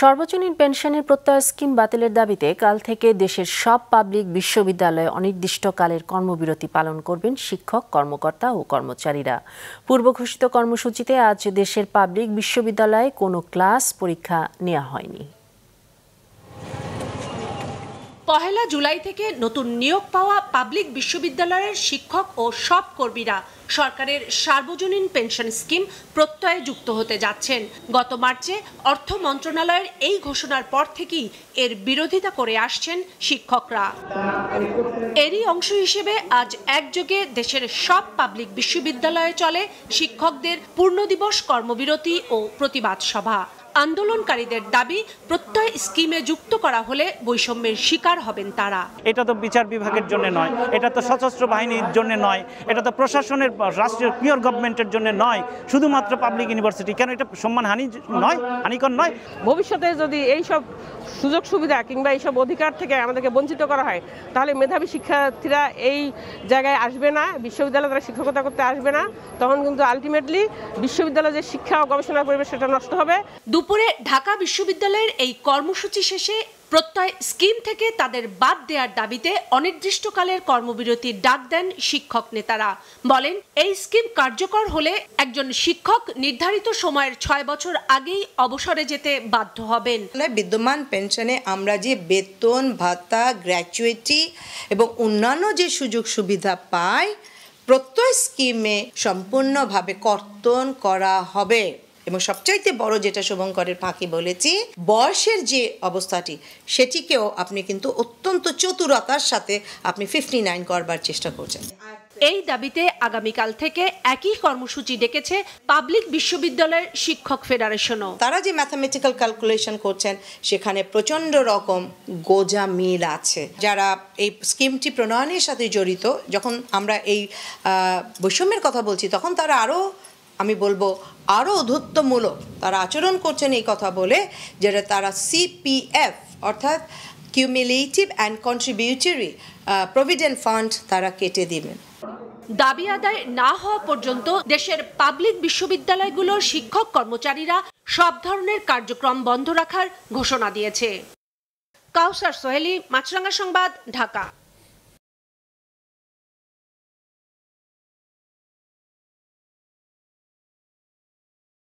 সর্বজনীন পেনশনের প্রত্যয় স্কিম বাতিলের দাবিতে কাল থেকে দেশের সব পাবলিক বিশ্ববিদ্যালয়ে অনির্দিষ্টকালের কর্মবিরতি পালন করবেন শিক্ষক কর্মকর্তা ও কর্মচারীরা পূর্ব ঘোষিত কর্মসূচিতে আজ দেশের পাবলিক বিশ্ববিদ্যালয়ে কোনো ক্লাস পরীক্ষা নেওয়া হয়নি পহেলা জুলাই থেকে নতুন নিয়োগ পাওয়া পাবলিক বিশ্ববিদ্যালয়ের শিক্ষক ও সব কর্মীরা সরকারের সার্বজনীন পেনশন স্কিম প্রত্যয়ে যুক্ত হতে যাচ্ছেন গত মার্চে অর্থ মন্ত্রণালয়ের এই ঘোষণার পর থেকেই এর বিরোধিতা করে আসছেন শিক্ষকরা এরই অংশ হিসেবে আজ একযোগে দেশের সব পাবলিক বিশ্ববিদ্যালয়ে চলে শিক্ষকদের পূর্ণ দিবস কর্মবিরতি ও প্রতিবাদ সভা আন্দোলনকারীদের দাবি প্রত্যয় স্কিমে যুক্ত করা হলে বৈষম্যের শিকার হবেন তারা এটা তো বিচার বিভাগের জন্য নয় এটা তো সশস্ত্র বাহিনীর জন্য নয় এটা তো প্রশাসনের রাষ্ট্রীয় পিওর গভর্নমেন্টের জন্য নয় শুধুমাত্র পাবলিক ইউনিভার্সিটি কেন এটা সম্মানহানি নয় হানিকর নয় ভবিষ্যতে যদি এই সব সুযোগ সুবিধা কিংবা এইসব অধিকার থেকে আমাদেরকে বঞ্চিত করা হয় তাহলে মেধাবী শিক্ষার্থীরা এই জায়গায় আসবে না বিশ্ববিদ্যালয় তারা শিক্ষকতা করতে আসবে না তখন কিন্তু আলটিমেটলি বিশ্ববিদ্যালয় যে শিক্ষা ও গবেষণা পরিবেশ সেটা নষ্ট হবে দুপুরে ঢাকা বিশ্ববিদ্যালয়ের এই কর্মসূচি শেষে প্রত্যয় স্কিম থেকে তাদের বাদ দেওয়ার দাবিতে অনির্দিষ্টকালের কর্মবিরতির ডাক দেন শিক্ষক নেতারা বলেন এই স্কিম কার্যকর হলে একজন শিক্ষক নির্ধারিত সময়ের ছয় বছর আগেই অবসরে যেতে বাধ্য হবেন বিদ্যমান পেনশনে আমরা যে বেতন ভাতা গ্র্যাচুয়েটি এবং অন্যান্য যে সুযোগ সুবিধা পাই প্রত্যয় স্কিমে সম্পূর্ণভাবে কর্তন করা হবে এবং সবচাইতে বড় যেটা শুভঙ্করের ফাঁকি বলেছি বয়সের যে অবস্থাটি সেটিকেও আপনি কিন্তু অত্যন্ত চতুরতার সাথে আপনি ফিফটি নাইন করবার চেষ্টা করছেন এই দাবিতে আগামীকাল থেকে একই কর্মসূচি ডেকেছে পাবলিক বিশ্ববিদ্যালয়ের শিক্ষক ফেডারেশনও তারা যে ম্যাথামেটিক্যাল ক্যালকুলেশন করছেন সেখানে প্রচণ্ড রকম গোজা মিল আছে যারা এই স্কিমটি প্রণয়নের সাথে জড়িত যখন আমরা এই বৈষম্যের কথা বলছি তখন তারা আরও আমি বলবো আরও অধত্তমূলক তারা আচরণ করছেন এই কথা বলে যেটা তারা সিপিএফ অর্থাৎ cumulative and contributory provident fund তারা কেটে দেবেন দাবি আদায় না হওয়া পর্যন্ত দেশের পাবলিক বিশ্ববিদ্যালয়গুলোর শিক্ষক কর্মচারীরা সব ধরনের কার্যক্রম বন্ধ রাখার ঘোষণা দিয়েছে কাউসার সোহেলি মাছরাঙ্গা সংবাদ ঢাকা